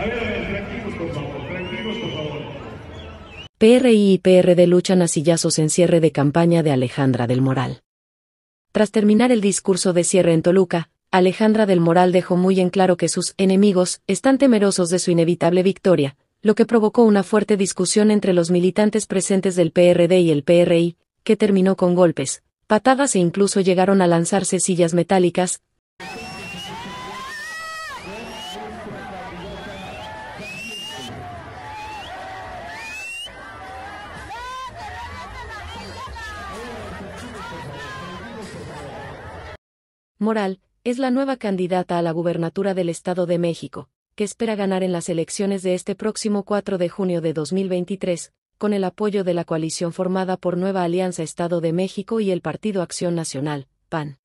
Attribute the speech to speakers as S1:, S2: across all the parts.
S1: A ver, a ver, tranquilos, por favor, por favor. PRI y PRD luchan a sillazos en cierre de campaña de Alejandra del Moral. Tras terminar el discurso de cierre en Toluca, Alejandra del Moral dejó muy en claro que sus enemigos están temerosos de su inevitable victoria, lo que provocó una fuerte discusión entre los militantes presentes del PRD y el PRI, que terminó con golpes, patadas e incluso llegaron a lanzarse sillas metálicas. Moral, es la nueva candidata a la gubernatura del Estado de México, que espera ganar en las elecciones de este próximo 4 de junio de 2023, con el apoyo de la coalición formada por Nueva Alianza Estado de México y el Partido Acción Nacional, PAN.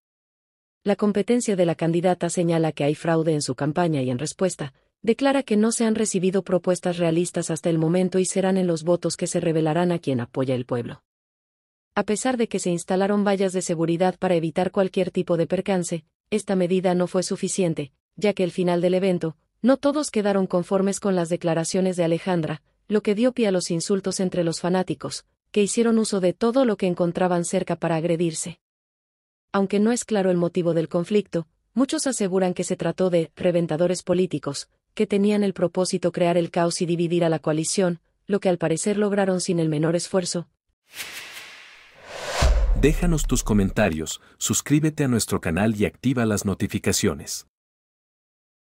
S1: La competencia de la candidata señala que hay fraude en su campaña y en respuesta, declara que no se han recibido propuestas realistas hasta el momento y serán en los votos que se revelarán a quien apoya el pueblo. A pesar de que se instalaron vallas de seguridad para evitar cualquier tipo de percance, esta medida no fue suficiente, ya que al final del evento, no todos quedaron conformes con las declaraciones de Alejandra, lo que dio pie a los insultos entre los fanáticos, que hicieron uso de todo lo que encontraban cerca para agredirse. Aunque no es claro el motivo del conflicto, muchos aseguran que se trató de reventadores políticos, que tenían el propósito crear el caos y dividir a la coalición, lo que al parecer lograron sin el menor esfuerzo. Déjanos tus comentarios, suscríbete a nuestro canal y activa las notificaciones.